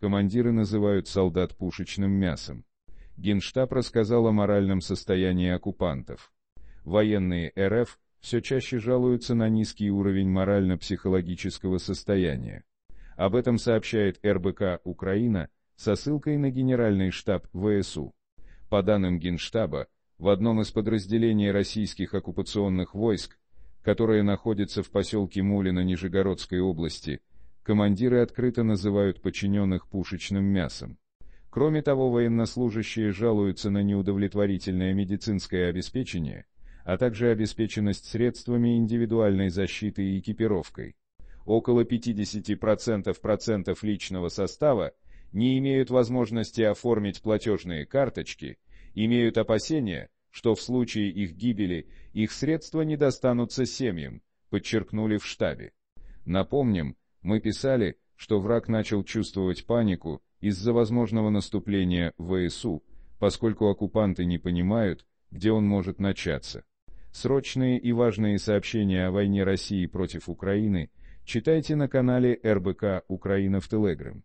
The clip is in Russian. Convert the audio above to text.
Командиры называют солдат пушечным мясом. Генштаб рассказал о моральном состоянии оккупантов. Военные РФ все чаще жалуются на низкий уровень морально-психологического состояния. Об этом сообщает РБК «Украина» со ссылкой на Генеральный штаб ВСУ. По данным Генштаба, в одном из подразделений российских оккупационных войск, которое находится в поселке Мулино Нижегородской области, Командиры открыто называют подчиненных пушечным мясом. Кроме того, военнослужащие жалуются на неудовлетворительное медицинское обеспечение, а также обеспеченность средствами индивидуальной защиты и экипировкой. Около 50% процентов личного состава не имеют возможности оформить платежные карточки, имеют опасения, что в случае их гибели их средства не достанутся семьям, подчеркнули в штабе. Напомним, мы писали, что враг начал чувствовать панику из-за возможного наступления ВСУ, поскольку оккупанты не понимают, где он может начаться. Срочные и важные сообщения о войне России против Украины читайте на канале РБК «Украина» в Телеграм.